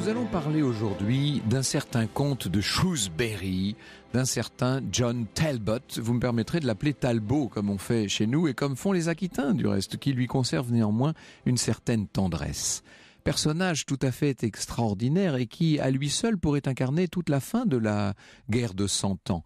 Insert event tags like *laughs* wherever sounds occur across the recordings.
Nous allons parler aujourd'hui d'un certain comte de Shrewsbury, d'un certain John Talbot. Vous me permettrez de l'appeler Talbot, comme on fait chez nous et comme font les Aquitains du reste, qui lui conserve néanmoins une certaine tendresse. Personnage tout à fait extraordinaire et qui, à lui seul, pourrait incarner toute la fin de la guerre de Cent Ans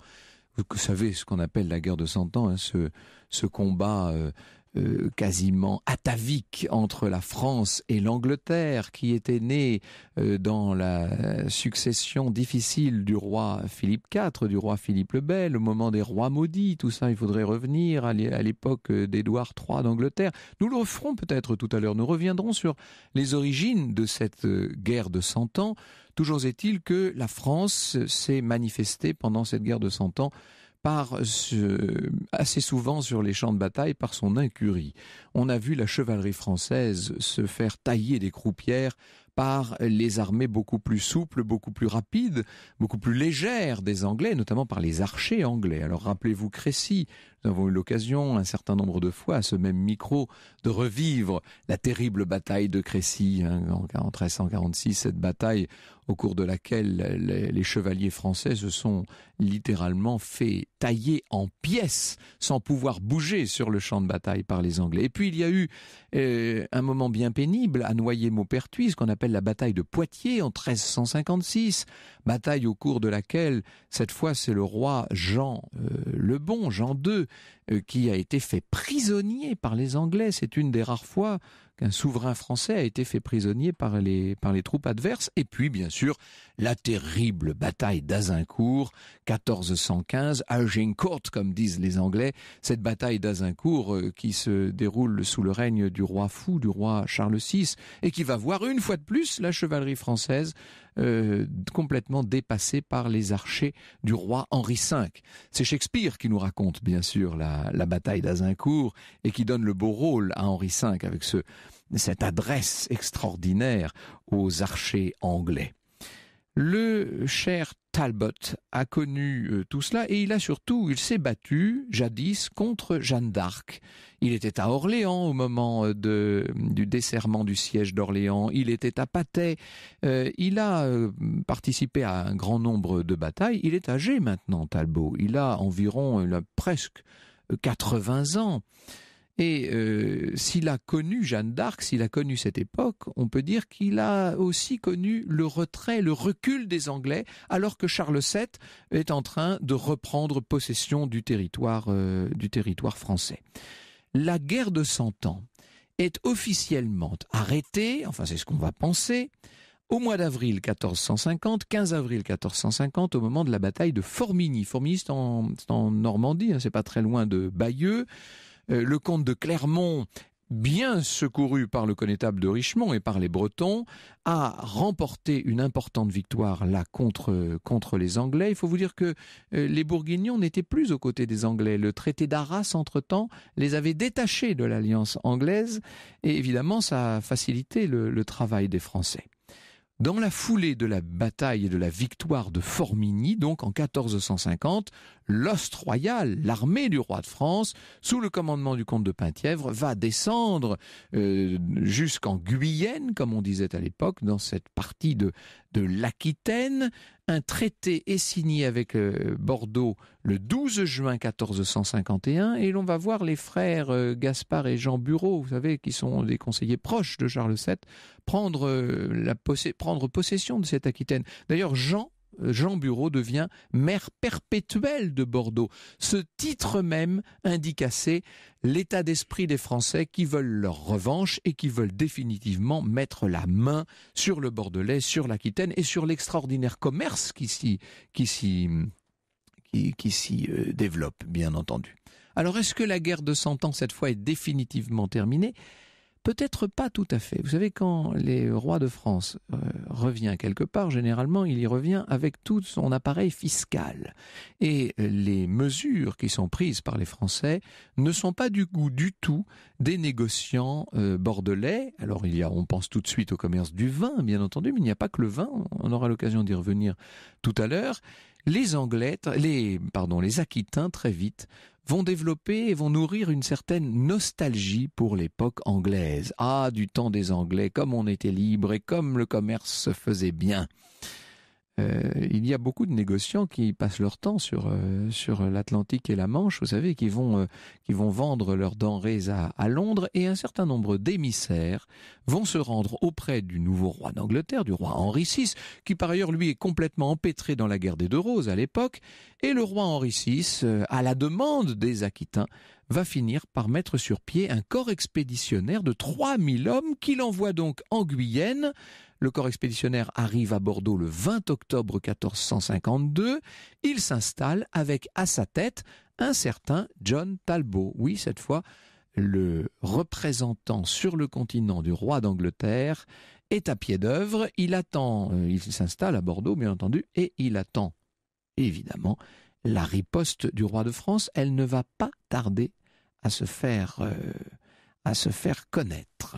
vous savez ce qu'on appelle la guerre de Cent Ans, hein, ce, combat euh, euh, quasiment atavique entre la France et l'Angleterre, qui était née euh, dans la succession difficile du roi Philippe IV, du roi Philippe le Bel, au moment des rois maudits, tout ça, il faudrait revenir à l'époque euh, d'Édouard III d'Angleterre. Nous le referons peut-être tout à l'heure, nous reviendrons sur les origines de cette guerre de Cent Ans. Toujours est-il que la France s'est manifestée pendant cette guerre de Cent Ans par ce, assez souvent sur les champs de bataille par son incurie. On a vu la chevalerie française se faire tailler des croupières par les armées beaucoup plus souples, beaucoup plus rapides, beaucoup plus légères des Anglais, notamment par les archers anglais. Alors rappelez-vous Crécy, nous avons eu l'occasion un certain nombre de fois à ce même micro de revivre la terrible bataille de Crécy hein, en 1346, cette bataille au cours de laquelle les, chevaliers français se sont littéralement fait tailler en pièces sans pouvoir bouger sur le champ de bataille par les Anglais. Et puis il y a eu euh, un moment bien pénible à Noyer-Maupertuis, ce qu'on appelle la bataille de Poitiers en 1356, bataille au cours de laquelle, cette fois, c'est le roi Jean euh, le Bon, Jean II, euh, qui a été fait prisonnier par les Anglais. C'est une des rares fois qu'un souverain français a été fait prisonnier par les, par les troupes adverses. Et puis, bien sûr, la terrible bataille d'Azincourt, 1415, Agincourt, comme disent les Anglais. Cette bataille d'Azincourt euh, qui se déroule sous le règne du roi fou, du roi Charles VI, et qui va voir une fois de plus la chevalerie française euh, complètement dépassé par les archers du roi Henri V. C'est Shakespeare qui nous raconte bien sûr la, bataille d'Azincourt et qui donne le beau rôle à Henri V avec ce, cette adresse extraordinaire aux archers anglais. Le cher Talbot a connu euh, tout cela et il a surtout, il s'est battu jadis contre Jeanne d'Arc. Il était à Orléans au moment euh, du desserrement du siège d'Orléans, il était à Patay, euh, il a participé à un grand nombre de batailles, il est âgé maintenant Talbot, il a environ, presque 80 ans. Et euh, s'il a connu Jeanne d'Arc, s'il a connu cette époque, on peut dire qu'il a aussi connu le retrait, le recul des Anglais, alors que Charles VII est en train de reprendre possession euh, du territoire, français. La guerre de Cent Ans est officiellement arrêtée, enfin c'est ce qu'on va penser, au mois d'avril 1450, 15 avril 1450, au moment de la bataille de Formigny. Formigny, c'est en, Normandie, hein, c'est pas très loin de Bayeux. Euh, le comte de Clermont bien secouru par le connétable de Richemont et par les Bretons, a remporté une importante victoire là contre, contre les Anglais. Il faut vous dire que euh, les Bourguignons n'étaient plus aux côtés des Anglais. Le traité d'Arras, entre-temps, les avait détachés de l'alliance anglaise et évidemment ça a facilité le, le travail des Français. Dans la foulée de la bataille et de la victoire de Formigny, donc en 1450, l'ost royal, l'armée du roi de France, sous le commandement du comte de Penthièvre, va descendre euh, jusqu'en Guyenne, comme on disait à l'époque, dans cette partie de, de l'Aquitaine. Un traité est signé avec euh, Bordeaux le 12 juin 1451 et l'on va voir les frères euh, Gaspard et Jean Bureau, vous savez, qui sont des conseillers proches de Charles VII, prendre, la prendre possession de cette Aquitaine. D'ailleurs, Jean Jean Bureau devient maire perpétuel de Bordeaux. Ce titre même indique assez l'état d'esprit des Français qui veulent leur revanche et qui veulent définitivement mettre la main sur le Bordelais, sur l'Aquitaine et sur l'extraordinaire commerce qui s'y, euh, développe, bien entendu. Alors est-ce que la guerre de Cent Ans, cette fois, est définitivement terminée Peut-être pas tout à fait. Vous savez, quand les rois de France euh, revient quelque part, généralement, il y revient avec tout son appareil fiscal. Et les mesures qui sont prises par les Français ne sont pas du goût du tout des négociants euh, bordelais. Alors, il y a, on pense tout de suite au commerce du vin, bien entendu, mais il n'y a pas que le vin. On aura l'occasion d'y revenir tout à l'heure les Anglais, les, pardon, les Aquitains très vite vont développer et vont nourrir une certaine nostalgie pour l'époque anglaise. Ah, du temps des Anglais, comme on était libre et comme le commerce se faisait bien. Euh, il y a beaucoup de négociants qui passent leur temps sur euh, sur l'Atlantique et la Manche, vous savez, euh, qui vont vendre leurs denrées à, à Londres et un certain nombre d'émissaires vont se rendre auprès du nouveau roi d'Angleterre, du roi Henri VI, qui par ailleurs lui est complètement empêtré dans la guerre des Deux Roses à l'époque, et le roi Henri VI, à la demande des Aquitains, va finir par mettre sur pied un corps expéditionnaire de 3000 hommes qu'il envoie donc en Guyenne. Le corps expéditionnaire arrive à Bordeaux le 20 octobre 1452. Il s'installe avec à sa tête un certain John Talbot. Oui, cette fois, le représentant sur le continent du roi d'Angleterre est à pied d'œuvre. Il attend, euh, il s'installe à Bordeaux, bien entendu, et il attend, évidemment, la riposte du roi de France, elle ne va pas tarder à se faire, connaître. Euh, à se faire connaître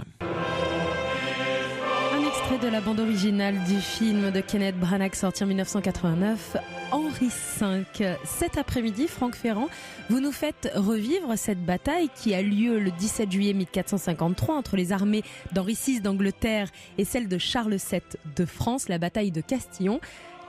de la bande originale du film de Kenneth Branagh sorti en 1989, Henri V. Cet après-midi, Franck Ferrand, vous nous faites revivre cette bataille qui a lieu le 17 juillet 1453 entre les armées d'Henri VI d'Angleterre et celle de Charles VII de France, la bataille de Castillon.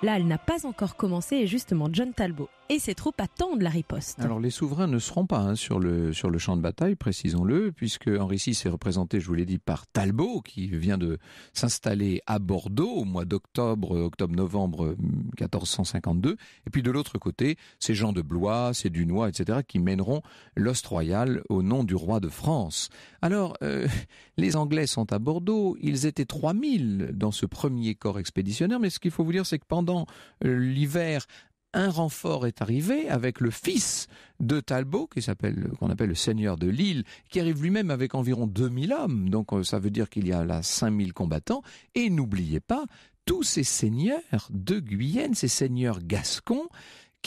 Là, elle n'a pas encore commencé et justement, John Talbot et ces troupes attendent la riposte. Alors les souverains ne seront pas hein, sur, le, sur le champ de bataille, précisons-le, puisque Henri VI s'est représenté, je vous l'ai dit, par Talbot, qui vient de s'installer à Bordeaux au mois d'octobre, octobre-novembre 1452. Euh, et puis de l'autre côté, ces gens de Blois, c'est Dunois, etc., qui mèneront l'ost royal au nom du roi de France. Alors, euh, *laughs* les Anglais sont à Bordeaux, ils étaient 3000 dans ce premier corps expéditionnaire, mais ce qu'il faut vous dire, c'est que pendant euh, l'hiver, un renfort est arrivé avec le fils de Talbot, qui s'appelle, qu'on appelle le seigneur de Lille, qui arrive lui-même avec environ 2000 hommes, donc euh, ça veut dire qu'il y a là 5000 combattants, et n'oubliez pas, tous ces seigneurs de Guyenne, ces seigneurs gascons,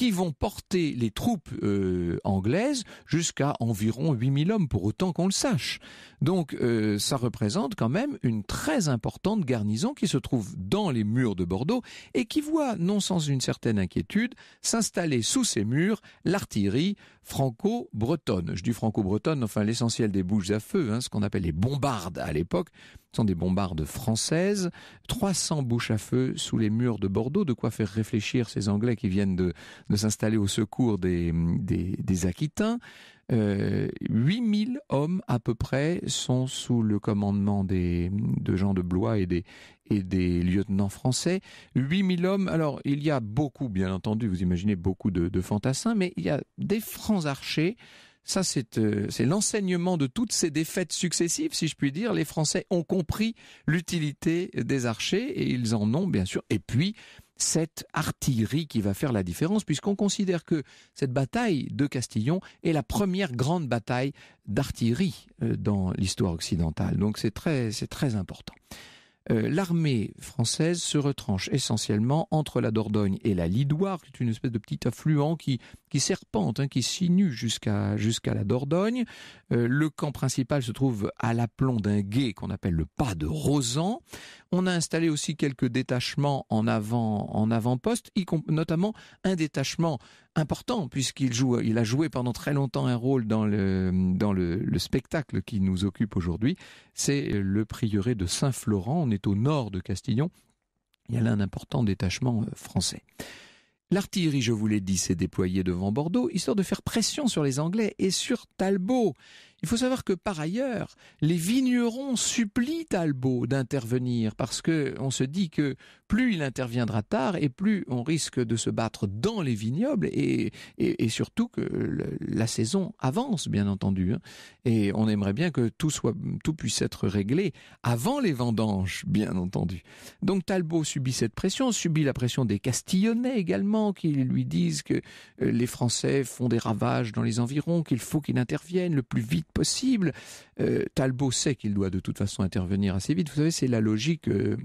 qui vont porter les troupes euh, anglaises jusqu'à environ 8000 hommes, pour autant qu'on le sache. Donc euh, ça représente quand même une très importante garnison qui se trouve dans les murs de Bordeaux et qui voit, non sans une certaine inquiétude, s'installer sous ces murs l'artillerie franco-bretonne. Je dis franco-bretonne, enfin l'essentiel des bouches à feu, hein, ce qu'on appelle les bombardes à l'époque, sont des bombardes françaises, 300 bouches à feu sous les murs de Bordeaux, de quoi faire réfléchir ces Anglais qui viennent de, de s'installer au secours des, des, Aquitains. 8000 euh, hommes à peu près sont sous le commandement des, de Jean de Blois et des, et des lieutenants français. 8000 hommes, alors il y a beaucoup, bien entendu, vous imaginez beaucoup de, de fantassins, mais il y a des francs archers ça, euh, c'est l'enseignement de toutes ces défaites successives, si je puis dire. Les Français ont compris l'utilité des archers et ils en ont, bien sûr. Et puis, cette artillerie qui va faire la différence, puisqu'on considère que cette bataille de Castillon est la première grande bataille d'artillerie euh, dans l'histoire occidentale. Donc c'est très important. Euh, l'armée française se retranche essentiellement entre la Dordogne et la Lidoire, qui est une espèce de petit affluent qui, serpente, hein, qui sinue jusqu'à la Dordogne. Euh, le camp principal se trouve à l'aplomb d'un gué qu'on appelle le pas de Rosan. On a installé aussi quelques détachements en avant en avant-poste, notamment un détachement important puisqu'il il a joué pendant très longtemps un rôle dans le, dans le, spectacle qui nous occupe aujourd'hui. C'est le prieuré de Saint-Florent. On est au nord de Castillon. Il y a là un important détachement euh, français. L'artillerie, je vous l'ai dit, s'est déployée devant Bordeaux, histoire de faire pression sur les Anglais et sur Talbot. Il faut savoir que par ailleurs, les vignerons supplient Talbot d'intervenir parce que on se dit que plus il interviendra tard et plus on risque de se battre dans les vignobles et, surtout que la saison avance, bien entendu. Hein. Et on aimerait bien que tout soit, tout puisse être réglé avant les vendanges, bien entendu. Donc Talbot subit cette pression, subit la pression des Castillonnais également qui lui disent que euh, les Français font des ravages dans les environs, qu'il faut qu'il intervienne le plus vite possible. Euh, Talbot sait qu'il doit de toute façon intervenir assez vite. Vous savez, c'est la logique euh,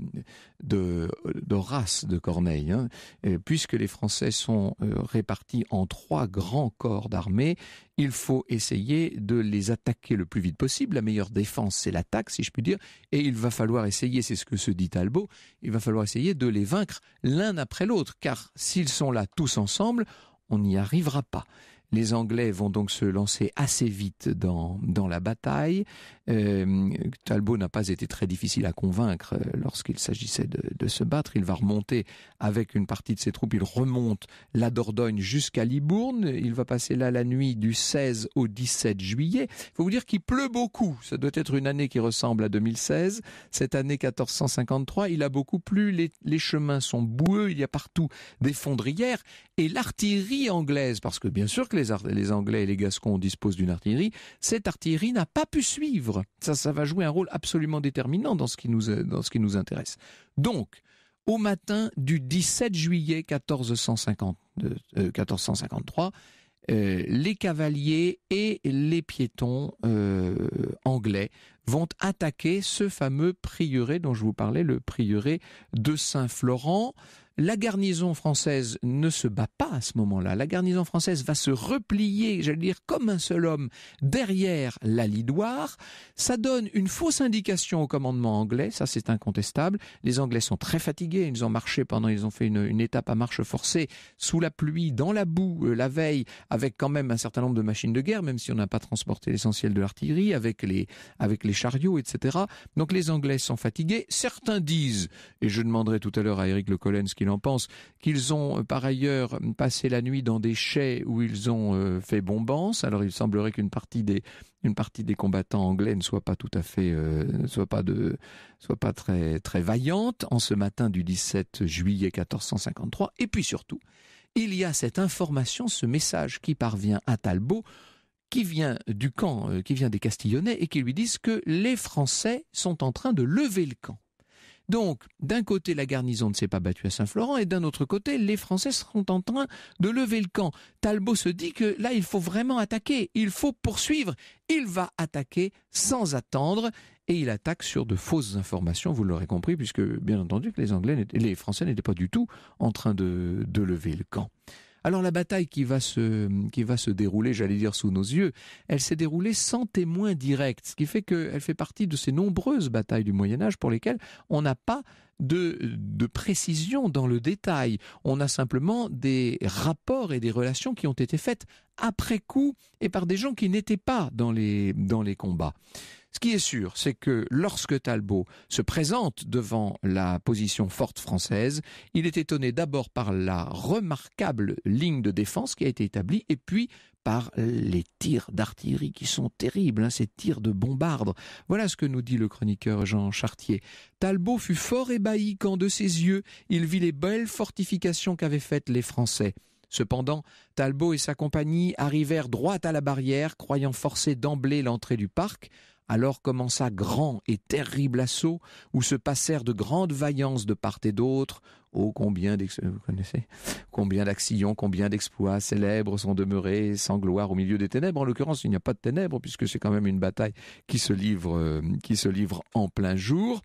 de race de Corneille. Hein. Euh, puisque les Français sont répartis en trois grands corps d'armée, il faut essayer de les attaquer le plus vite possible. La meilleure défense, c'est l'attaque, si je puis dire. Et il va falloir essayer, c'est ce que se dit Talbot, il va falloir essayer de les vaincre l'un après l'autre. Car s'ils sont là tous ensemble, on n'y arrivera pas. Les Anglais vont donc se lancer assez vite dans, la bataille. Euh, Talbot n'a pas été très difficile à convaincre euh, lorsqu'il s'agissait de, se battre. Il va remonter avec une partie de ses troupes. Il remonte la Dordogne jusqu'à Libourne. Il va passer là la nuit du 16 au 17 juillet. Il faut vous dire qu'il pleut beaucoup. Ça doit être une année qui ressemble à 2016. Cette année 1453, il a beaucoup plu. Les, chemins sont boueux. Il y a partout des fondrières. Et l'artillerie anglaise, parce que bien sûr que les les, Anglais et les Gascons disposent d'une artillerie, cette artillerie n'a pas pu suivre. Ça, ça va jouer un rôle absolument déterminant dans ce qui nous, dans ce qui nous intéresse. Donc, au matin du 17 juillet 1450, 1453, euh, euh, euh, les cavaliers et les piétons anglais vont attaquer ce fameux prieuré dont je vous parlais, le prieuré de Saint-Florent. La garnison française ne se bat pas à ce moment-là. La garnison française va se replier, j'allais dire, comme un seul homme derrière la Lidoire. Ça donne une fausse indication au commandement anglais, ça c'est incontestable. Les Anglais sont très fatigués, ils ont marché pendant, ils ont fait une, étape à marche forcée, sous la pluie, dans la boue, euh, la veille, avec quand même un certain nombre de machines de guerre, même si on n'a pas transporté l'essentiel de l'artillerie, avec les, avec les chariots, etc. Donc les Anglais sont fatigués. Certains disent, et je demanderai tout à l'heure à Eric Le Collens qui en pense, qu'ils ont euh, par ailleurs passé la nuit dans des chais où ils ont euh, fait bombance. Alors il semblerait qu'une partie des partie des combattants anglais ne soit pas tout à fait euh, soit pas de soit pas très très vaillante en ce matin du 17 juillet 1453 et puis surtout il y a cette information ce message qui parvient à Talbot qui vient du camp, qui vient des Castillonnais, et qui lui disent que les Français sont en train de lever le camp. Donc, d'un côté, la garnison ne s'est pas battue à Saint-Florent, et d'un autre côté, les Français sont en train de lever le camp. Talbot se dit que là, il faut vraiment attaquer, il faut poursuivre, il va attaquer sans attendre, et il attaque sur de fausses informations, vous l'aurez compris, puisque bien entendu que les Anglais, les Français n'étaient pas du tout en train de lever le camp. Alors la bataille qui va se, qui va se dérouler, j'allais dire sous nos yeux, elle s'est déroulée sans témoin direct, ce qui fait qu'elle fait partie de ces nombreuses batailles du Moyen Âge pour lesquelles on n'a pas de, de, précision dans le détail. On a simplement des rapports et des relations qui ont été faites après coup et par des gens qui n'étaient pas dans les, dans les combats. Ce qui est sûr, c'est que lorsque Talbot se présente devant la position forte française, il est étonné d'abord par la remarquable ligne de défense qui a été établie et puis par les tirs d'artillerie qui sont terribles, hein, ces tirs de bombardes. Voilà ce que nous dit le chroniqueur Jean Chartier. Talbot fut fort ébahi quand de ses yeux il vit les belles fortifications qu'avaient faites les Français. Cependant, Talbot et sa compagnie arrivèrent droit à la barrière, croyant forcer d'emblée l'entrée du parc. Alors commença grand et terrible assaut, où se passèrent de grandes vaillances de part et d'autre. Oh, combien euh, vous connaissez Combien d'actions, combien d'exploits célèbres sont demeurés sans gloire au milieu des ténèbres. En l'occurrence, il n'y a pas de ténèbres, puisque c'est quand même une bataille qui se livre, euh, qui se livre en plein jour.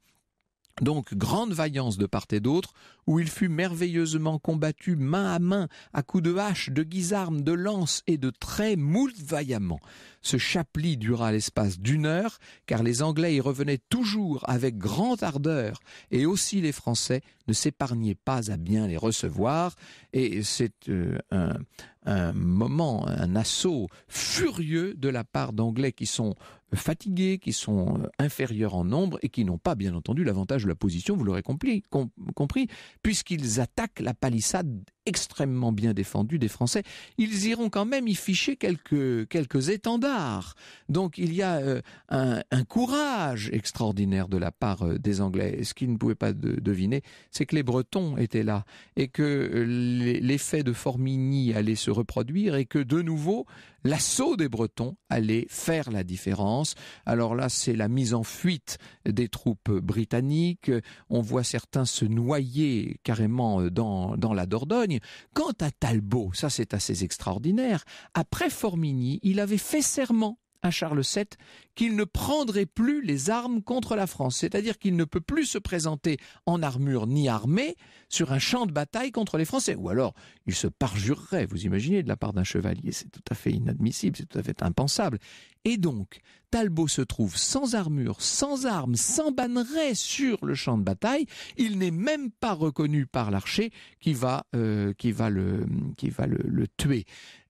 Donc, grande vaillance de part et d'autre, où il fut merveilleusement combattu main à main, à coups de hache, de guisarme, de lance et de traits moult vaillamment. Ce chapelet dura l'espace d'une heure, car les Anglais y revenaient toujours avec grande ardeur, et aussi les Français ne s'épargnaient pas à bien les recevoir, et c'est euh, un, un moment, un assaut furieux de la part d'Anglais qui sont fatigués, qui sont euh, inférieurs en nombre et qui n'ont pas, bien entendu, l'avantage de la position, vous l'aurez compris, compris puisqu'ils attaquent la palissade extrêmement bien défendu des Français. Ils iront quand même y ficher quelques, quelques étendards. Donc il y a euh, un, courage extraordinaire de la part euh, des Anglais. ce qu'ils ne pouvaient pas deviner, c'est que les Bretons étaient là et que euh, l'effet de Formigny allait se reproduire et que de nouveau l'assaut des Bretons allait faire la différence. Alors là, c'est la mise en fuite des troupes britanniques. On voit certains se noyer carrément dans la Dordogne. Quant à Talbot, ça c'est assez extraordinaire, après Formigny, il avait fait serment à Charles VII qu'il ne prendrait plus les armes contre la France, c'est-à-dire qu'il ne peut plus se présenter en armure ni armée sur un champ de bataille contre les Français. Ou alors, il se parjurerait, vous imaginez, de la part d'un chevalier, c'est tout à fait inadmissible, c'est tout à fait impensable. Et donc, Talbot se trouve sans armure, sans armes, sans banneret sur le champ de bataille. Il n'est même pas reconnu par l'archer qui va, euh, le, tuer.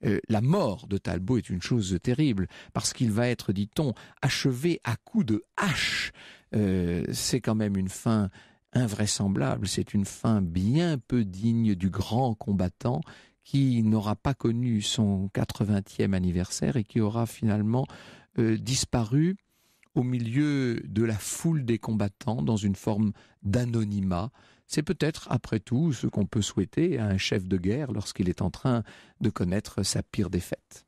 Euh, la mort de Talbot est une chose terrible parce qu'il va être, dit-on, achevé à coups de hache. Euh, c'est quand même une fin invraisemblable, c'est une fin bien peu digne du grand combattant qui n'aura pas connu son 80e anniversaire et qui aura finalement euh, disparu au milieu de la foule des combattants dans une forme d'anonymat. C'est peut-être, après tout, ce qu'on peut souhaiter à un chef de guerre lorsqu'il est en train de connaître sa pire défaite.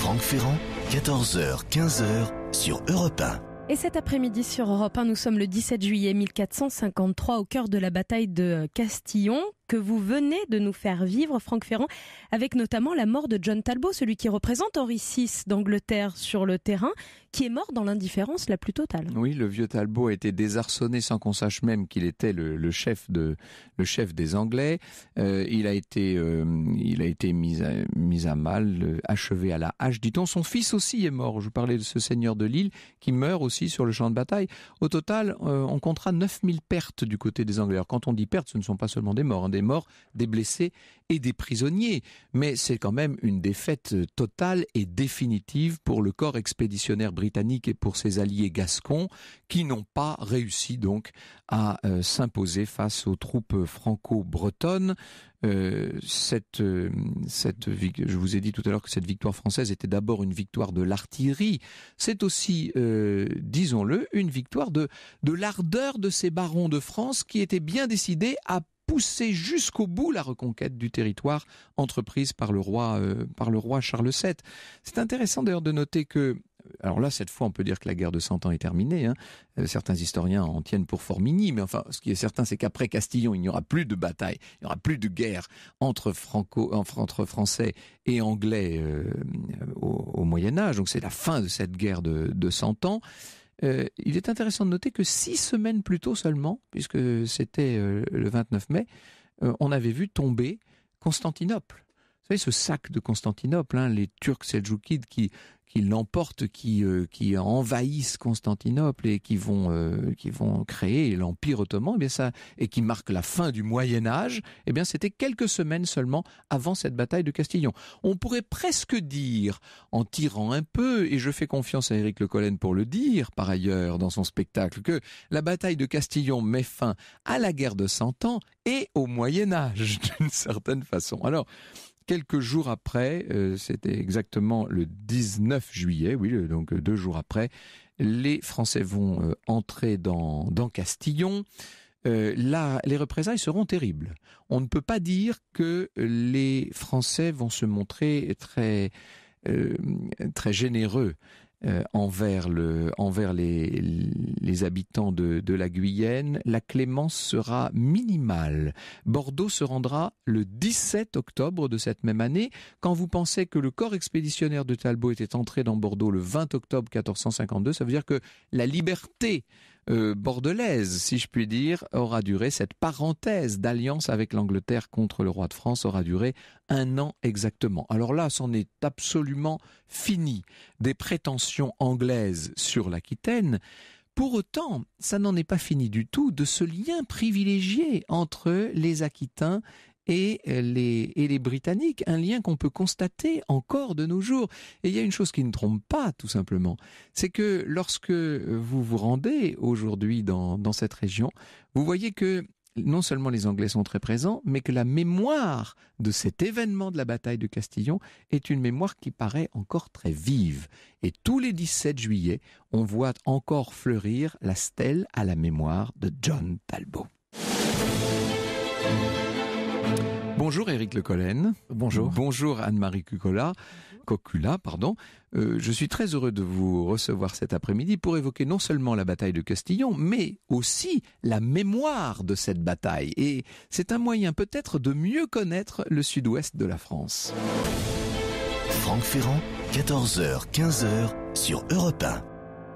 Franck Ferrand, 14h, 15h sur Europe 1. Et cet après-midi sur Europe 1, nous sommes le 17 juillet 1453 au cœur de la bataille de Castillon que vous venez de nous faire vivre, Franck Ferrand, avec notamment la mort de John Talbot, celui qui représente Henri VI d'Angleterre sur le terrain, qui est mort dans l'indifférence la plus totale. Oui, le vieux Talbot a été désarçonné sans qu'on sache même qu'il était le, chef de, le chef des Anglais. Euh, il a été, euh, il a été mis, à, à mal, euh, achevé à la hache, dit-on. Son fils aussi est mort. Je vous parlais de ce seigneur de Lille qui meurt aussi sur le champ de bataille. Au total, on comptera 9000 pertes du côté des Anglais. Alors, quand on dit pertes, ce ne sont pas seulement des morts. Hein, des morts, des blessés et des prisonniers. Mais c'est quand même une défaite totale et définitive pour le corps expéditionnaire britannique et pour ses alliés gascons qui n'ont pas réussi donc à euh, s'imposer face aux troupes franco-bretonnes. Euh, cette, euh, je vous ai dit tout à l'heure que cette victoire française était d'abord une victoire de l'artillerie. C'est aussi, disons-le, une victoire de, de l'ardeur de ces barons de France qui étaient bien décidés à pousser jusqu'au bout la reconquête du territoire entreprise par le roi, euh, par le roi Charles VII. C'est intéressant d'ailleurs de noter que euh, alors là, cette fois, on peut dire que la guerre de Cent Ans est terminée. Hein. Euh, certains historiens en tiennent pour formini, mais enfin, ce qui est certain, c'est qu'après Castillon, il n'y aura plus de bataille, il n'y aura plus de guerre entre, Franco, entre Français et Anglais au, Moyen Âge. Donc c'est la fin de cette guerre de, de Cent Ans. Euh, il est intéressant de noter que six semaines plus tôt seulement, puisque c'était euh, le 29 mai, euh, on avait vu tomber Constantinople. Vous savez, ce sac de Constantinople, hein, les Turcs Seljoukides qui, qui l'emportent, qui, euh, qui envahissent Constantinople et qui vont, euh, qui vont créer l'Empire ottoman, et, eh ça, et qui marque la fin du Moyen Âge, et eh bien c'était quelques semaines seulement avant cette bataille de Castillon. On pourrait presque dire, en tirant un peu, et je fais confiance à Éric Le Collen pour le dire par ailleurs dans son spectacle, que la bataille de Castillon met fin à la guerre de Cent Ans et au Moyen Âge *laughs* d'une certaine façon. Alors, quelques jours après, euh, c'était exactement le 19 juillet, oui, donc euh, deux jours après, les Français vont euh, entrer dans, Castillon. là, les représailles seront terribles. On ne peut pas dire que les Français vont se montrer très, très généreux. Euh, envers, les, habitants de, de, la Guyenne. La clémence sera minimale. Bordeaux se rendra le 17 octobre de cette même année. Quand vous pensez que le corps expéditionnaire de Talbot était entré dans Bordeaux le 20 octobre 1452, ça veut dire que la liberté euh, bordelaise, si je puis dire, aura duré, cette parenthèse d'alliance avec l'Angleterre contre le roi de France aura duré un an exactement. Alors là, c'en est absolument fini des prétentions anglaises sur l'Aquitaine. Pour autant, ça n'en est pas fini du tout de ce lien privilégié entre les Aquitains et euh, les, et les Britanniques, un lien qu'on peut constater encore de nos jours. Et il y a une chose qui ne trompe pas, tout simplement, c'est que lorsque vous vous rendez aujourd'hui dans cette région, vous voyez que non seulement les Anglais sont très présents, mais que la mémoire de cet événement de la bataille de Castillon est une mémoire qui paraît encore très vive. Et tous les 17 juillet, on voit encore fleurir la stèle à la mémoire de John Talbot. Bonjour Éric Collen. Bonjour. Bonjour Anne-Marie Cucola. Cocula, pardon. Euh, je suis très heureux de vous recevoir cet après-midi pour évoquer non seulement la bataille de Castillon, mais aussi la mémoire de cette bataille. Et c'est un moyen peut-être de mieux connaître le sud-ouest de la France. Franck Ferrand, 14h, 15h sur Europe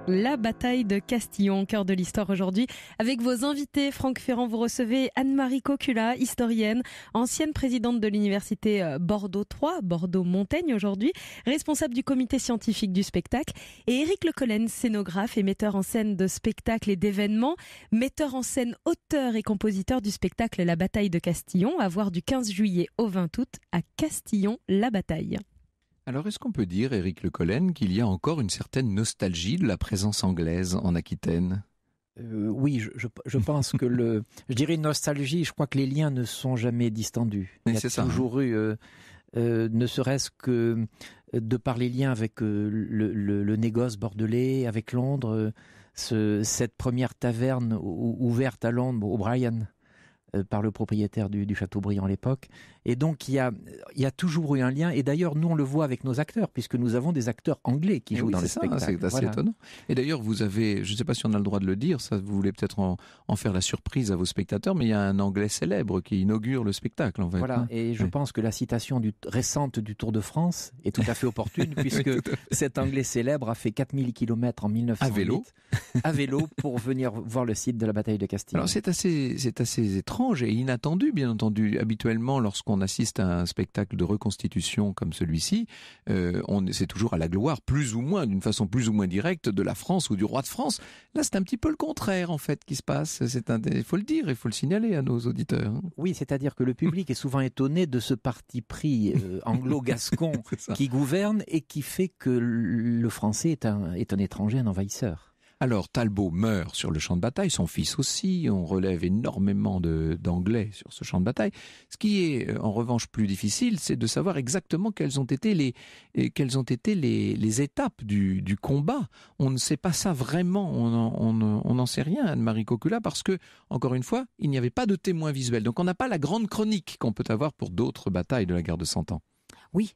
la bataille de Castillon, cœur de l'histoire aujourd'hui. Avec vos invités, Franck Ferrand, vous recevez Anne-Marie Cocula, historienne, ancienne présidente de l'université euh, Bordeaux 3, Bordeaux-Montaigne aujourd'hui, responsable du comité scientifique du spectacle, et Éric Collen, scénographe et metteur en scène de spectacles et d'événements, metteur en scène, auteur et compositeur du spectacle La bataille de Castillon, à voir du 15 juillet au 20 août à Castillon, la bataille. Alors est-ce qu'on peut dire, Éric Collen, qu'il y a encore une certaine nostalgie de la présence anglaise en Aquitaine euh, oui, je, pense que le, *laughs* je dirais une nostalgie. Je crois que les liens ne sont jamais distendus. Il y a hein. toujours eu, euh, euh, ne serait-ce que de par les liens avec le, négoce bordelais, avec Londres, cette première taverne ouverte à Londres, O'Brien, par le propriétaire du, du Châteaubriand à l'époque, et donc, il y a, il toujours eu un lien. Et d'ailleurs, nous, on le voit avec nos acteurs, puisque nous avons des acteurs anglais qui eh jouent dans les spectacles. C'est assez étonnant. Et d'ailleurs, vous avez, je ne sais pas si on a le droit de le dire, ça, vous voulez peut-être en, faire la surprise à vos spectateurs, mais il y a un anglais célèbre qui inaugure le spectacle, en fait. Voilà. Hein. Et je pense que la citation du, récente du Tour de France est tout à fait opportune, *laughs* puisque cet anglais célèbre a fait 4000 km en 1908. À vélo. *laughs* à vélo pour venir voir le site de la bataille de Castille. Alors, c'est assez, c'est assez étrange et inattendu, bien entendu. Habituellement, lorsqu'on on assiste à un spectacle de reconstitution comme celui-ci, euh, on c'est toujours à la gloire, plus ou moins, d'une façon plus ou moins directe, de la France ou du roi de France. Là, c'est un petit peu le contraire en fait qui se passe. C'est il faut le dire, il faut le signaler à nos auditeurs. Hein. Oui, c'est-à-dire que le public est souvent étonné de ce parti pris euh, anglo-gascon *laughs* qui gouverne et qui fait que le français est un étranger, un envahisseur. Alors Talbot meurt sur le champ de bataille, son fils aussi, on relève énormément d'anglais sur ce champ de bataille. Ce qui est euh, en revanche plus difficile, c'est de savoir exactement quelles ont été les, euh, quelles ont été les, étapes du, du, combat. On ne sait pas ça vraiment, on n'en sait rien, Anne-Marie Cocula, parce que, encore une fois, il n'y avait pas de témoins visuels. Donc on n'a pas la grande chronique qu'on peut avoir pour d'autres batailles de la guerre de Cent Ans. Oui,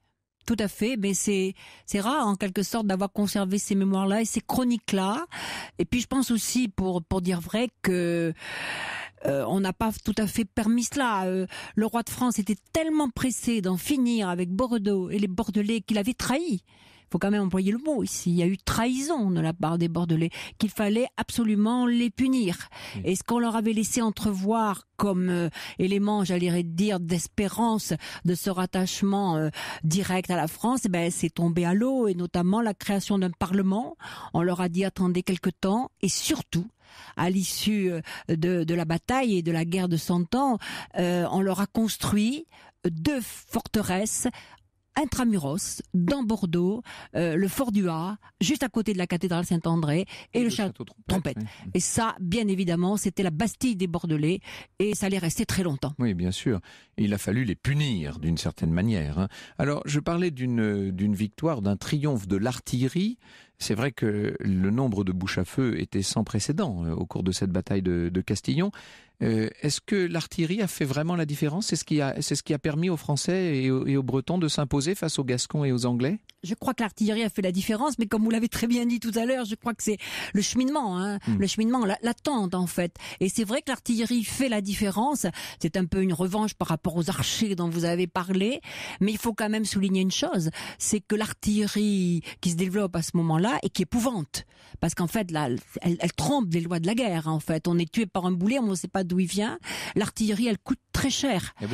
tout à fait, mais c'est c'est rare en quelque sorte d'avoir conservé ces mémoires-là et ces chroniques-là. Et puis je pense aussi, pour pour dire vrai, que euh, on n'a pas tout à fait permis cela. Euh, le roi de France était tellement pressé d'en finir avec Bordeaux et les Bordelais qu'il avait trahi faut quand même employer le mot ici, il y a eu trahison de la part des Bordelais, qu'il fallait absolument les punir. Et ce qu'on leur avait laissé entrevoir comme euh, élément, j'allais dire, d'espérance de ce rattachement euh, direct à la France, eh ben, c'est tombé à l'eau, et notamment la création d'un Parlement. On leur a dit attendez quelque temps, et surtout, à l'issue euh, de, la bataille et de la guerre de Cent Ans, on leur a construit deux forteresses intramuros, dans Bordeaux, euh, le Fort du Ha, juste à côté de la cathédrale Saint-André et, le, château, Trompette. Et ça, bien évidemment, c'était la Bastille des Bordelais et ça allait rester très longtemps. Oui, bien sûr. il a fallu les punir d'une certaine manière. Hein. Alors, je parlais d'une d'une victoire, d'un triomphe de l'artillerie. C'est vrai que le nombre de bouches à feu était sans précédent euh, au cours de cette bataille de, de Castillon. Euh, est-ce que l'artillerie a fait vraiment la différence C'est ce, qui a, ce qui a permis aux Français et aux, Bretons de s'imposer face aux Gascons et aux Anglais Je crois que l'artillerie a fait la différence, mais comme vous l'avez très bien dit tout à l'heure, je crois que c'est le cheminement, hein, hmm. le cheminement, l'attente en fait. Et c'est vrai que l'artillerie fait la différence. C'est un peu une revanche par rapport aux archers dont vous avez parlé, mais il faut quand même souligner une chose, c'est que l'artillerie qui se développe à ce moment-là et qui épouvante, parce qu'en fait là, elle, elle, trompe les lois de la guerre. En fait, on est tué par un boulet, on ne sait pas d'où il vient. L'artillerie, elle coûte très cher. Eh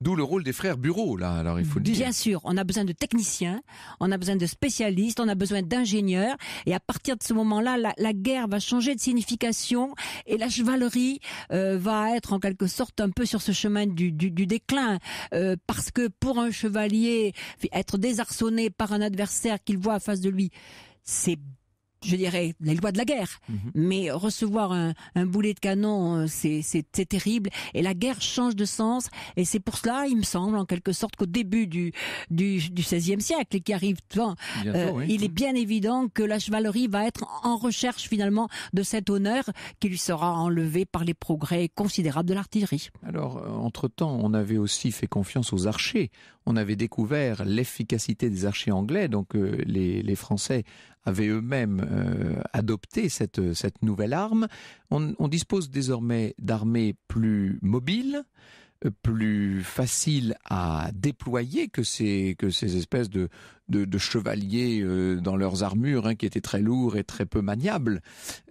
d'où le rôle des frères bureaux. là, alors il faut dire. Bien sûr, on a besoin de techniciens, on a besoin de spécialistes, on a besoin d'ingénieurs, et à partir de ce moment-là, la, guerre va changer de signification, et la chevalerie euh, va être en quelque sorte un peu sur ce chemin du, déclin, euh, parce que pour un chevalier, être désarçonné par un adversaire qu'il voit à face de lui, c'est je dirais, les lois de la guerre. Mhm. Mais recevoir un, boulet de canon, euh, c'est terrible. Et la guerre change de sens. Et c'est pour cela, il me semble, en quelque sorte, qu'au début du, XVIe siècle qui arrive tant, euh, il est bien évident que la chevalerie va être en recherche, finalement, de cet honneur qui lui sera enlevé par les progrès considérables de l'artillerie. Alors, euh, entre-temps, on avait aussi fait confiance aux archers. On avait découvert l'efficacité des archers anglais. Donc, les Français avaient eux-mêmes euh, adopté cette, cette nouvelle arme. On, dispose désormais d'armées plus mobiles, euh, plus faciles à déployer que ces, que ces espèces de, de, chevaliers euh, dans leurs armures, hein, qui étaient très lourds et très peu maniables.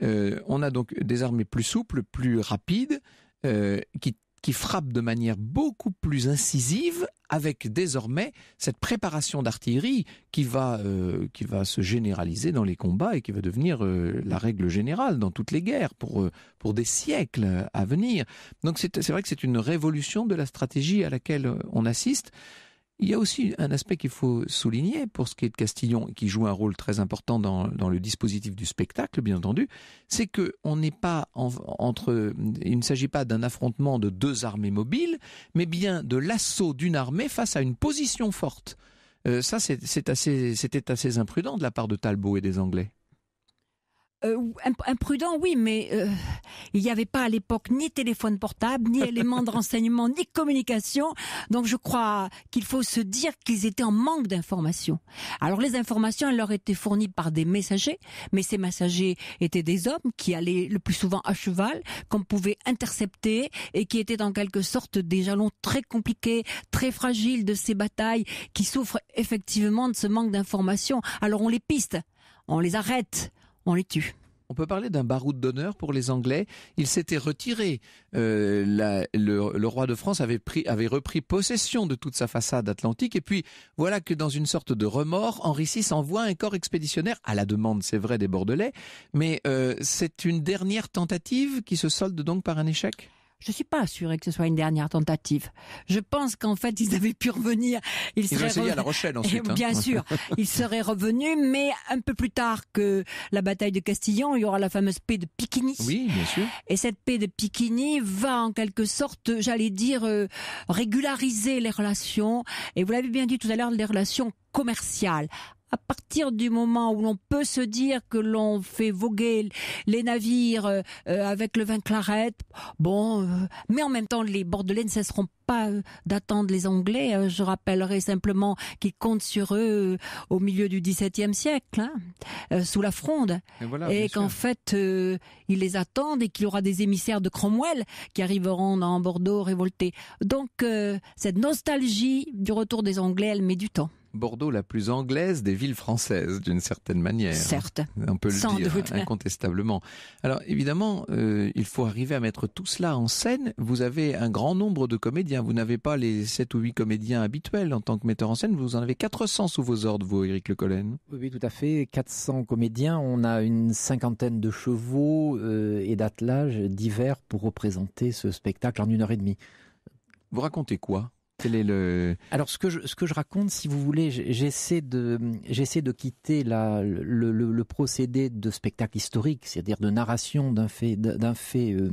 on a donc des armées plus souples, plus rapides, qui qui frappe de manière beaucoup plus incisive avec désormais cette préparation d'artillerie qui va euh, qui va se généraliser dans les combats et qui va devenir euh, la règle générale dans toutes les guerres pour euh, pour des siècles à venir. Donc c'est c'est vrai que c'est une révolution de la stratégie à laquelle on assiste. Il y a aussi un aspect qu'il faut souligner pour ce qui est de Castillon, qui joue un rôle très important dans, le dispositif du spectacle, bien entendu, c'est que on n'est pas entre, il ne s'agit pas d'un affrontement de deux armées mobiles, mais bien de l'assaut d'une armée face à une position forte. Euh, ça, c'est c'était assez imprudent de la part de Talbot et des Anglais. Euh, imprudent, oui, mais euh, il n'y avait pas à l'époque ni téléphone portable, ni *laughs* éléments de renseignement, ni communication. Donc je crois qu'il faut se dire qu'ils étaient en manque d'informations. Alors les informations, elles leur étaient fournies par des messagers, mais ces messagers étaient des hommes qui allaient le plus souvent à cheval, qu'on pouvait intercepter et qui étaient en quelque sorte des jalons très compliqués, très fragiles de ces batailles, qui souffrent effectivement de ce manque d'informations. Alors on les piste on les arrête, on les tue. On peut parler d'un baroud d'honneur pour les Anglais. Il s'était retiré. Euh, le, roi de France avait, repris possession de toute sa façade atlantique. Et puis, voilà que dans une sorte de remords, Henri VI envoie un corps expéditionnaire, à la demande, c'est vrai, des Bordelais. Mais euh, c'est une dernière tentative qui se solde donc par un échec je suis pas assurée que ce soit une dernière tentative. Je pense qu'en fait, ils avaient pu revenir. Ils, seraient revenus à La Rochelle ensuite. Hein. Bien sûr, *laughs* ils seraient revenus, mais un peu plus tard que la bataille de Castillon, il y aura la fameuse paix de Piquigny. Oui, bien sûr. Et cette paix de Piquigny va en quelque sorte, j'allais dire, euh, régulariser les relations. Et vous l'avez bien dit tout à l'heure, les relations commerciales à partir du moment où l'on peut se dire que l'on fait voguer les navires euh, euh, avec le vin claret, bon, euh, mais en même temps, les Bordelais ne cesseront pas d'attendre les Anglais. Hein. Je rappellerai simplement qu'ils comptent sur eux au milieu du XVIIe siècle, hein, sous la fronde, et, qu'en fait, ils les attendent et qu'il y aura des émissaires de Cromwell qui arriveront dans Bordeaux révoltés. Donc, cette nostalgie du retour des Anglais, elle met du temps. Bordeaux la plus anglaise des villes françaises, d'une certaine manière. Certes. On peut le dire, incontestablement. Alors évidemment, euh, il faut arriver à mettre tout cela en scène. Vous avez un grand nombre de comédiens. Vous n'avez pas les 7 ou 8 comédiens habituels en tant que metteur en scène. Vous en avez 400 sous vos ordres, vous, Éric Le Oui, oui, tout à fait. 400 comédiens. On a une cinquantaine de chevaux euh, et d'attelages divers pour représenter ce spectacle en une heure et demie. Vous racontez quoi alors ce que, je, ce que je raconte, si vous voulez, j'essaie de, j'essaie de quitter la, le, procédé de spectacle historique, c'est-à-dire de narration d'un fait, d'un fait euh,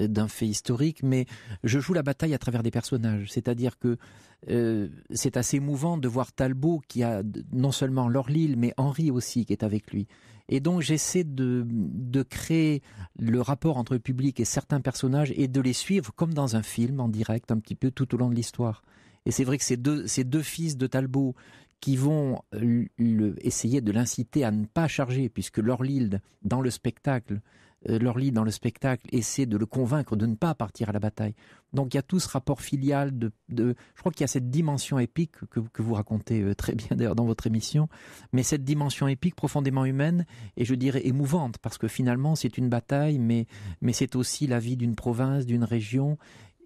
euh, d'un fait historique, mais je joue la bataille à travers des personnages. C'est-à-dire que euh, c'est assez émouvant de voir Talbot qui a non seulement Laure mais Henri aussi qui est avec lui. Et donc j'essaie de, de créer le rapport entre le public et certains personnages et de les suivre comme dans un film en direct un petit peu tout au long de l'histoire. Et c'est vrai que ces deux, ces deux fils de Talbot qui vont euh, essayer de l'inciter à ne pas charger, puisque l'orlil dans le spectacle, euh, leur lit dans le spectacle essaie de le convaincre de ne pas partir à la bataille. Donc il y a tout ce rapport filial de, je crois qu'il y a cette dimension épique que, que vous racontez euh, très bien *laughs* d'ailleurs dans votre émission, mais cette dimension épique profondément humaine et je dirais émouvante parce que finalement c'est une bataille, mais mais c'est aussi la vie d'une province, d'une région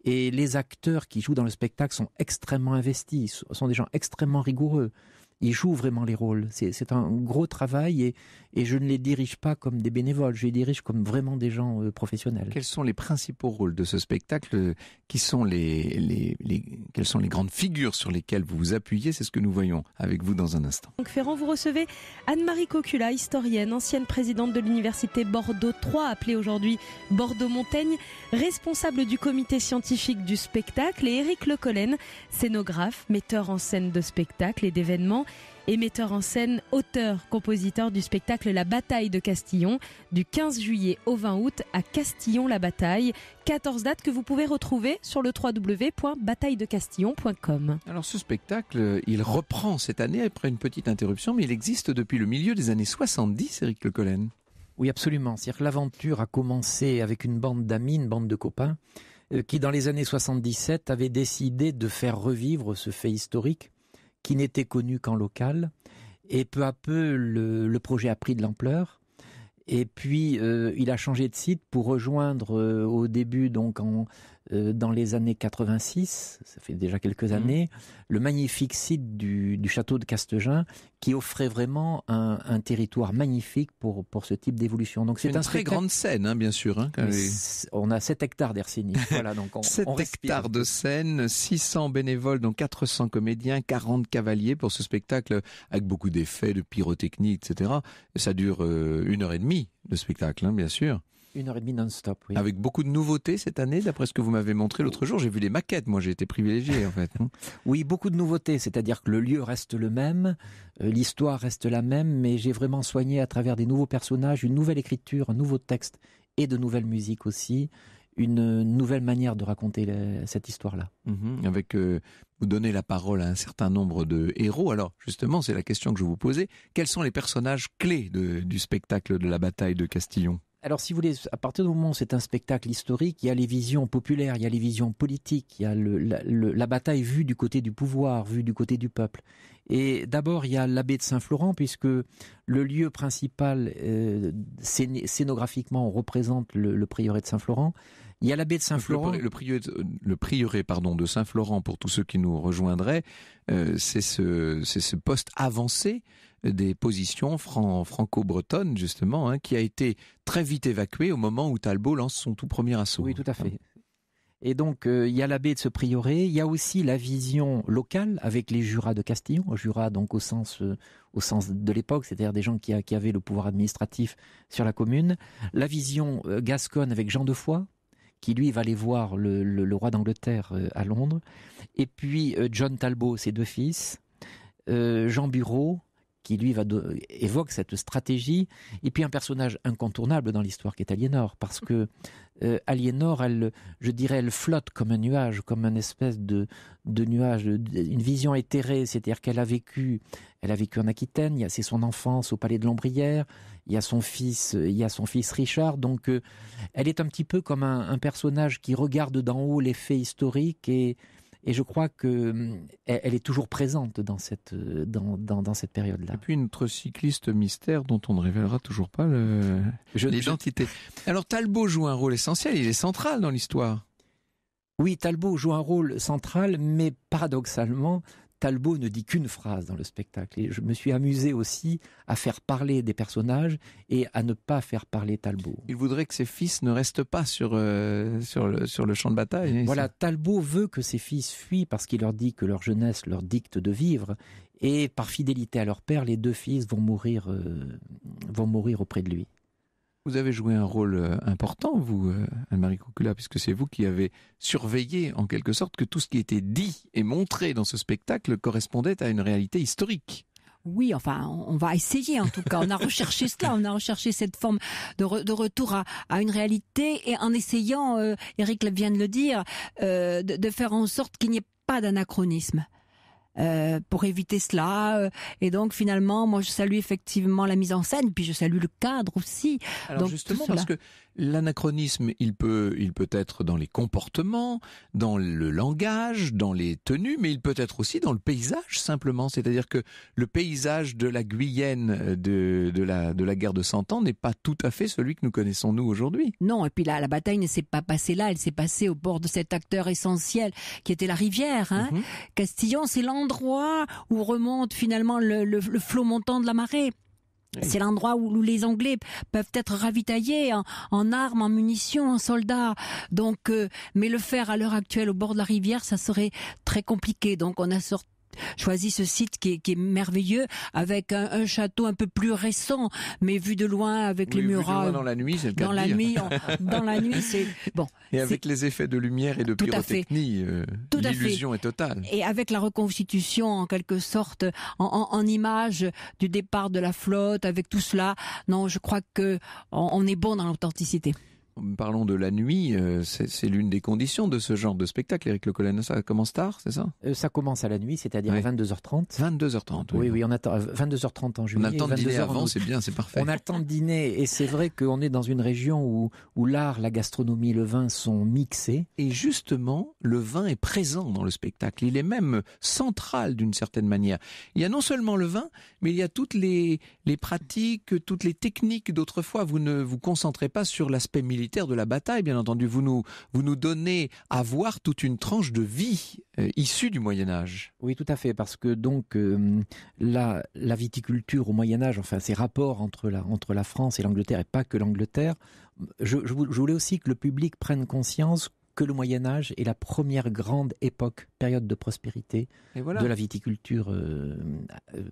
et les acteurs qui jouent dans le spectacle sont extrêmement investis, sont des gens extrêmement rigoureux ils jouent vraiment les rôles. C'est un gros travail et, et, je ne les dirige pas comme des bénévoles, je les dirige comme vraiment des gens euh, professionnels. Quels sont les principaux rôles de ce spectacle qui sont les, Quelles sont les grandes figures sur lesquelles vous vous appuyez C'est ce que nous voyons avec vous dans un instant. Donc Ferrand, vous recevez Anne-Marie Cocula, historienne, ancienne présidente de l'université Bordeaux 3, appelée aujourd'hui Bordeaux-Montaigne, responsable du comité scientifique du spectacle, et Éric Lecollen, scénographe, metteur en scène de spectacles et d'événements et metteur en scène, auteur, compositeur du spectacle La Bataille de Castillon du 15 juillet au 20 août à Castillon-la-Bataille. 14 dates que vous pouvez retrouver sur le www.batailledecastillon.com. Alors ce spectacle, il reprend cette année après une petite interruption, mais il existe depuis le milieu des années 70, Eric Le Collen. Oui, absolument. C'est-à-dire que l'aventure a commencé avec une bande d'amis, une bande de copains, euh, qui dans les années 77 avaient décidé de faire revivre ce fait historique qui n'était connu qu'en local. Et peu à peu, le, projet a pris de l'ampleur. Et puis, euh, il a changé de site pour rejoindre euh, au début, donc en euh, dans les années 86, ça fait déjà quelques mmh. années, le magnifique site du, château de Castejeun qui offrait vraiment un, territoire magnifique pour, pour ce type d'évolution. Donc c'est une très grande scène, hein, bien sûr. Hein, on a 7 hectares d'Ercini. 7 *laughs* hectares de scène, 600 bénévoles, dont 400 comédiens, 40 cavaliers pour ce spectacle avec beaucoup d'effets, de pyrotechnie, etc. Ça dure euh, une heure et demie, le spectacle, hein, bien sûr. Une heure et demie non-stop, oui. Avec beaucoup de nouveautés cette année, d'après ce que vous m'avez montré l'autre jour. J'ai vu les maquettes, moi j'ai été privilégié en fait. *laughs* oui, beaucoup de nouveautés, c'est-à-dire que le lieu reste le même, euh, l'histoire reste la même, mais j'ai vraiment soigné à travers des nouveaux personnages, une nouvelle écriture, un nouveau texte et de nouvelles musiques aussi une euh, nouvelle manière de raconter cette histoire-là. Mhm. avec euh, vous donner la parole à un certain nombre de héros. Alors justement, c'est la question que je vous posais. Quels sont les personnages clés du spectacle de la bataille de Castillon alors, si vous voulez, à partir du moment où c'est un spectacle historique, il y a les visions populaires, il y a les visions politiques, il y a la, bataille vue du côté du pouvoir, vue du côté du peuple. Et d'abord, il y a l'abbé de Saint-Florent, puisque le lieu principal, euh, scénographiquement, représente le, prieuré de Saint-Florent. Il y a l'abbé de Saint-Florent. Le, prieuré, le prieuré pardon, de Saint-Florent, pour tous ceux qui nous rejoindraient, euh, c'est ce poste avancé des positions franco-bretonnes, justement, hein, qui a été très vite évacuée au moment où Talbot lance son tout premier assaut. Oui, tout à hein. fait. Et donc, euh, il y a l'abbé de ce prioré. il y a aussi la vision locale avec les jurats de Castillon, jurats donc au sens, euh, au sens de l'époque, c'est-à-dire des gens qui, avaient le pouvoir administratif sur la commune, la vision euh, gasconne avec Jean de Foix, qui lui va aller voir le roi d'Angleterre à Londres, et puis John Talbot, ses deux fils, Jean Bureau, qui lui va évoque cette stratégie. Et puis un personnage incontournable dans l'histoire qui est Aliénor, parce que euh, Aliénor, elle, je dirais, elle flotte comme un nuage, comme une espèce de, de nuage, une vision éthérée, c'est-à-dire qu'elle a vécu, elle a vécu en Aquitaine, c'est son enfance au palais de l'Ombrière, il y a son fils, euh, il y son fils Richard, donc euh, elle est un petit peu comme un, un personnage qui regarde d'en haut les faits historiques et, et je crois que euh, elle, est toujours présente dans cette, euh, dans, dans, dans cette période-là. Et puis notre cycliste mystère dont on ne révélera toujours pas l'identité. Alors Talbot joue un rôle essentiel, il est central dans l'histoire. Oui, Talbot joue un rôle central, mais paradoxalement, Talbot ne dit qu'une phrase dans le spectacle. Et je me suis amusé aussi à faire parler des personnages et à ne pas faire parler Talbot. Il voudrait que ses fils ne restent pas sur, euh, sur, le, champ de bataille. Hein, voilà, Talbot veut que ses fils fuient parce qu'il leur dit que leur jeunesse leur dicte de vivre. Et par fidélité à leur père, les deux fils vont mourir, euh, vont mourir auprès de lui. Vous avez joué un rôle euh, important, vous, euh, Anne-Marie Cocula puisque c'est vous qui avez surveillé en quelque sorte que tout ce qui était dit et montré dans ce spectacle correspondait à une réalité historique. Oui, enfin, on va essayer en tout cas. On a recherché *laughs* cela, on a recherché cette forme de, retour à, une réalité et en essayant, euh, Eric vient de le dire, de faire en sorte qu'il n'y ait pas d'anachronisme. Euh, pour éviter cela. Euh, et donc finalement, moi je salue effectivement la mise en scène, puis je salue le cadre aussi. Alors donc, justement, parce que L'anachronisme, il peut, il peut être dans les comportements, dans le langage, dans les tenues, mais il peut être aussi dans le paysage simplement. C'est-à-dire que le paysage de la Guyenne de, de, la, de la guerre de Cent Ans n'est pas tout à fait celui que nous connaissons nous aujourd'hui. Non, et puis là, la bataille ne s'est pas passée là, elle s'est passée au bord de cet acteur essentiel qui était la rivière. Hein. Mm-hmm. Castillon, c'est l'endroit où remonte finalement le flot montant de la marée. C'est l'endroit où, les Anglais peuvent être ravitaillés en, armes, en munitions, en soldats. Donc, euh, mais le faire à l'heure actuelle au bord de la rivière, ça serait très compliqué. Donc, on a sorti choisi ce site qui est, merveilleux avec un, château un peu plus récent, mais vu de loin avec les murailles. Dans la nuit, c'est dans, la nuit, *laughs* dans la nuit, c'est bon. Et avec les effets de lumière et de pyrotechnie, euh, l'illusion est totale. Et avec la reconstitution en quelque sorte en, image du départ de la flotte, avec tout cela, non, je crois que on est bon dans l'authenticité parlons de la nuit, euh, c'est l'une des conditions de ce genre de spectacle. Eric Collin, ça commence tard, c'est ça euh, Ça commence à la nuit, c'est-à-dire à 22h30. 22h30, oui. Oui, on attend 22h30 euh, en juillet. On attend dîner avant, c'est bien, c'est parfait. On attend dîner et c'est vrai qu'on est dans une région où, où l'art, la gastronomie, le vin sont mixés. Et justement, le vin est présent dans le spectacle. Il est même central d'une certaine manière. Il y a non seulement le vin, mais il y a toutes les, les pratiques, toutes les techniques d'autrefois. Vous ne vous concentrez pas sur l'aspect militaire de la bataille, bien entendu. Vous nous, vous nous donnez à voir toute une tranche de vie euh, issue du Moyen Âge. Oui, tout à fait, parce que donc euh, la, viticulture au Moyen Âge, enfin ces rapports entre la, entre la France et l'Angleterre, et pas que l'Angleterre, je, voulais aussi que le public prenne conscience que le Moyen Âge est la première grande époque, période de prospérité de la viticulture euh,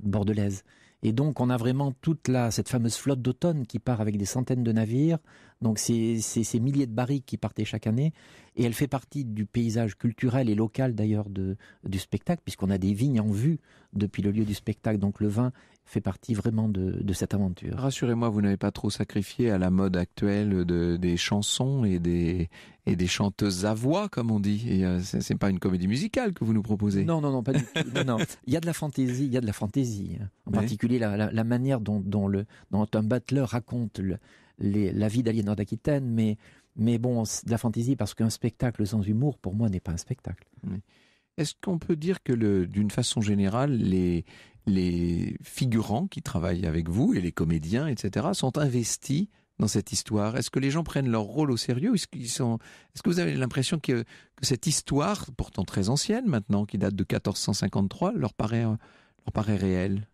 bordelaise. Et donc on a vraiment toute la, cette fameuse flotte d'automne qui part avec des centaines de navires donc c'est ces milliers de barriques qui partaient chaque année. Et elle fait partie du paysage culturel et local d'ailleurs du spectacle, puisqu'on a des vignes en vue depuis le lieu du spectacle. Donc le vin fait partie vraiment de, de cette aventure. Rassurez-moi, vous n'avez pas trop sacrifié à la mode actuelle de, des chansons et des, et des chanteuses à voix, comme on dit. Et n'est euh, c'est pas une comédie musicale que vous nous proposez. Non, non, non, pas du tout. Non, Il y a de la fantaisie, il y a de la fantaisie. Hein. En particulier la, la, manière dont, dont, le, dont un Butler raconte le, la vie d'Aliénor d'Aquitaine, mais, mais bon, de la fantaisie, parce qu'un spectacle sans humour, pour moi, n'est pas un spectacle. Est-ce qu'on peut dire que, d'une façon générale, les, les figurants qui travaillent avec vous et les comédiens, etc., sont investis dans cette histoire Est-ce que les gens prennent leur rôle au sérieux Est-ce qu'ils est que vous avez l'impression que, cette histoire, pourtant très ancienne maintenant, qui date de 1453, leur paraît leur paraît réelle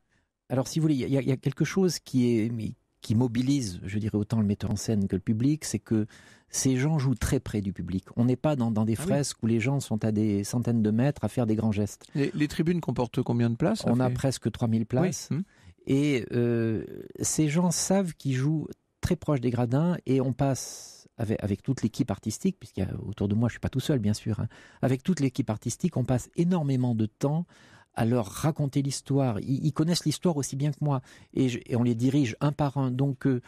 Alors, si vous voulez, il y, a quelque chose qui est qui mobilise, je dirais, autant le metteur en scène que le public, c'est que ces gens jouent très près du public. On n'est pas dans, des ah fresques où les gens sont à des centaines de mètres à faire des grands gestes. Les, tribunes comportent combien de places On a presque 3000 places. Hum. Et euh, ces gens savent qu'ils jouent très proche des gradins et on passe avec, toute l'équipe artistique, puisqu'il autour de moi, je ne suis pas tout seul bien sûr, hein, avec toute l'équipe artistique, on passe énormément de temps à leur raconter l'histoire. Ils, connaissent l'histoire aussi bien que moi et, on les dirige un par un. Donc euh,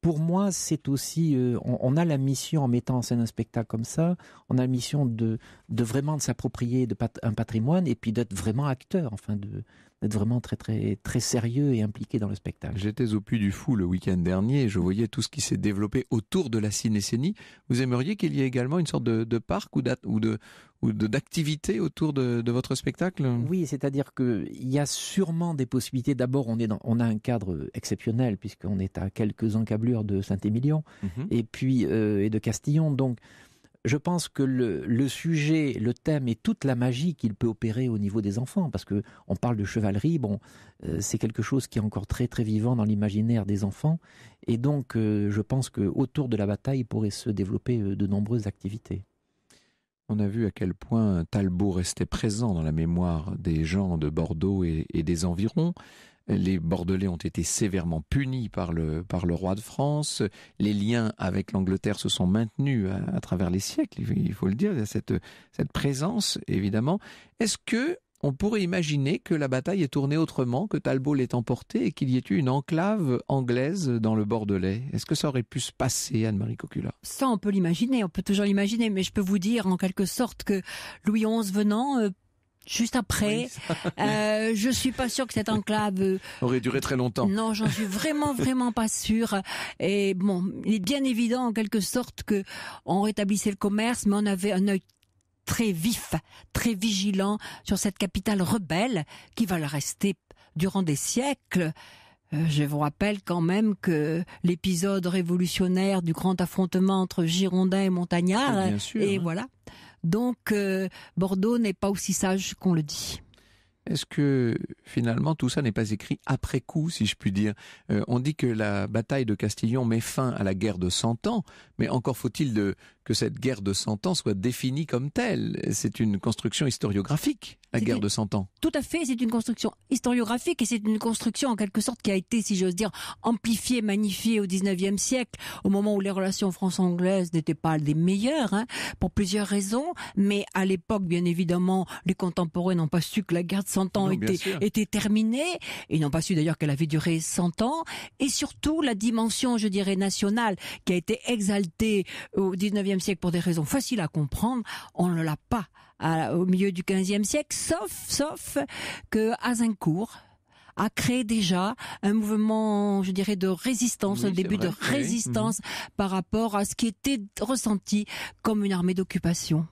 pour moi, c'est aussi, euh, on, a la mission en mettant en scène un spectacle comme ça, on a la mission de, de vraiment de s'approprier de un patrimoine et puis d'être vraiment acteur, enfin de, d'être vraiment très très très sérieux et impliqué dans le spectacle. J'étais au Puy du Fou le week-end dernier et je voyais tout ce qui s'est développé autour de la cinécénie. Vous aimeriez qu'il y ait également une sorte de, parc ou, ou ou d'activité autour de, votre spectacle Oui, c'est-à-dire qu'il y a sûrement des possibilités. D'abord, on, on a un cadre exceptionnel puisqu'on est à quelques encablures de Saint-Émilion mhm. et puis euh, et de Castillon, donc je pense que le, sujet, le thème et toute la magie qu'il peut opérer au niveau des enfants, parce que on parle de chevalerie, bon, euh, c'est quelque chose qui est encore très très vivant dans l'imaginaire des enfants, et donc euh, je pense que autour de la bataille pourrait se développer euh, de nombreuses activités. On a vu à quel point Talbot restait présent dans la mémoire des gens de Bordeaux et des environs. Les Bordelais ont été sévèrement punis par le, par le roi de France. Les liens avec l'Angleterre se sont maintenus à, travers les siècles, il faut le dire, il y cette, cette présence, évidemment. Est-ce que on pourrait imaginer que la bataille est tournée autrement, que Talbot l'ait emporté et qu'il y ait eu une enclave anglaise dans le Bordelais. Est-ce que ça aurait pu se passer, Anne-Marie Cocula Ça, on peut l'imaginer, on peut toujours l'imaginer, mais je peux vous dire en quelque sorte que Louis XI venant, euh, juste après. euh, je suis pas sûr que cette enclave *laughs* aurait duré très longtemps. Non, j'en suis vraiment vraiment pas sûr. Et bon, il est bien évident en quelque sorte que on rétablissait le commerce, mais on avait un œil très vif, très vigilant sur cette capitale rebelle qui va le rester durant des siècles. Euh, je vous rappelle quand même que l'épisode révolutionnaire du grand affrontement entre Girondins et Montagnards, et, voilà, donc euh, Bordeaux n'est pas aussi sage qu'on le dit. Est-ce que finalement tout ça n'est pas écrit après coup, si je puis dire euh, On dit que la bataille de Castillon met fin à la guerre de Cent Ans, mais encore faut-il que cette guerre de Cent Ans soit définie comme telle. C'est une construction historiographique. La guerre de 100 ans. Tout à fait, c'est une construction historiographique et c'est une construction en quelque sorte qui a été, si j'ose dire, amplifiée, magnifiée au 19e siècle, au moment où les relations franco-anglaises n'étaient pas les meilleures, hein, pour plusieurs raisons. Mais à l'époque, bien évidemment, les contemporains n'ont pas su que la guerre de 100 ans était, terminée. Ils n'ont pas su d'ailleurs qu'elle avait duré 100 ans. Et surtout, la dimension, je dirais, nationale, qui a été exaltée au 19e siècle pour des raisons faciles à comprendre, on ne l'a pas au milieu du XVe siècle, sauf, sauf que Azincourt, a créé déjà un mouvement, je dirais, de résistance, un début de résistance mhm. par rapport à ce qui était ressenti comme une armée d'occupation.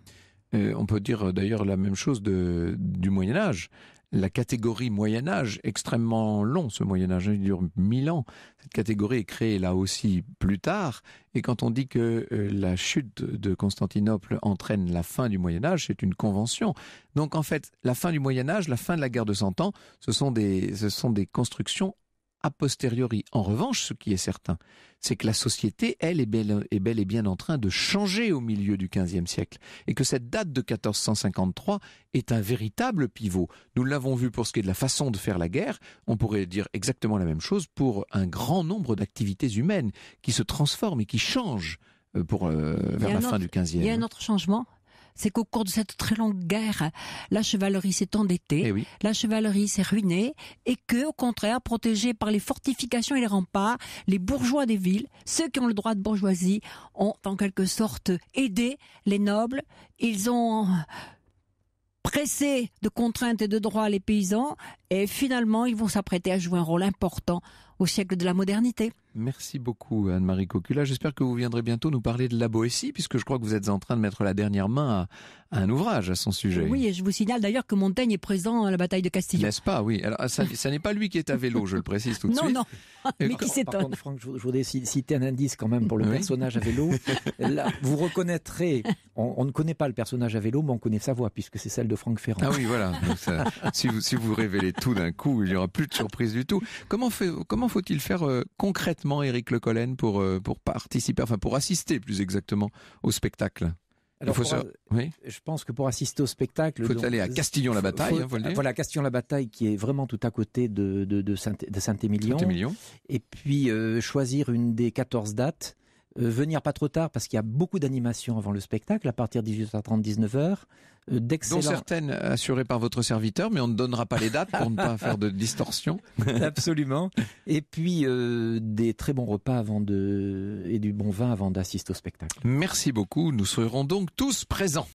Euh, on peut dire euh, d'ailleurs la même chose du Moyen Âge la catégorie Moyen Âge, extrêmement long ce Moyen Âge, hein, dure mille ans. Cette catégorie est créée là aussi plus tard. Et quand on dit que euh, la chute de Constantinople entraîne la fin du Moyen Âge, c'est une convention. Donc en fait, la fin du Moyen Âge, la fin de la guerre de Cent Ans, ce sont des, ce sont des constructions a posteriori, en revanche, ce qui est certain, c'est que la société, elle, est bel, et bien en train de changer au milieu du XVe siècle, et que cette date de 1453 est un véritable pivot. Nous l'avons vu pour ce qui est de la façon de faire la guerre, on pourrait dire exactement la même chose pour un grand nombre d'activités humaines qui se transforment et qui changent euh, euh, vers la fin du XVe. Il y a un autre changement c'est qu'au cours de cette très longue guerre, la chevalerie s'est endettée, eh la chevalerie s'est ruinée, et que, au contraire, protégés par les fortifications et les remparts, les bourgeois des villes, ceux qui ont le droit de bourgeoisie, ont en quelque sorte aidé les nobles. Ils ont pressé de contraintes et de droits les paysans, et finalement, ils vont s'apprêter à jouer un rôle important au siècle de la modernité. Merci beaucoup Anne-Marie Cocula. J'espère que vous viendrez bientôt nous parler de la Boétie, puisque je crois que vous êtes en train de mettre la dernière main à, un ouvrage à son sujet. Oui, et je vous signale d'ailleurs que Montaigne est présent à la bataille de Castille. N'est-ce pas Oui. Alors, ça, *laughs* n'est pas lui qui est à vélo, je le précise tout de suite. Non, non. Mais qui s'étonne. Par contre, je, voudrais citer un indice quand même pour le personnage à vélo. *laughs* Là, vous reconnaîtrez. On, ne connaît pas le personnage à vélo, mais on connaît sa voix puisque c'est celle de Franck Ferrand. Ah oui, voilà. si, vous, si vous révélez tout d'un coup, il n'y aura plus de surprise du tout. Comment fait, comment faut-il faire euh, concrètement, Éric Le Collen, pour, euh, pour participer, enfin pour assister plus exactement au spectacle je pense que pour assister au spectacle, faut aller à Castillon-la-Bataille. Hein, voilà, Castillon-la-Bataille qui est vraiment tout à côté de, de, Saint-Émilion. et puis euh, choisir une des 14 dates euh, venir pas trop tard parce qu'il y a beaucoup d'animations avant le spectacle, à partir de 18h30, 19h. Euh, Dont certaines assurées par votre serviteur, mais on ne donnera pas les dates pour ne pas faire de distorsion. *laughs* Absolument. Et puis euh, des très bons repas avant de et du bon vin avant d'assister au spectacle. Merci beaucoup. Nous serons donc tous présents.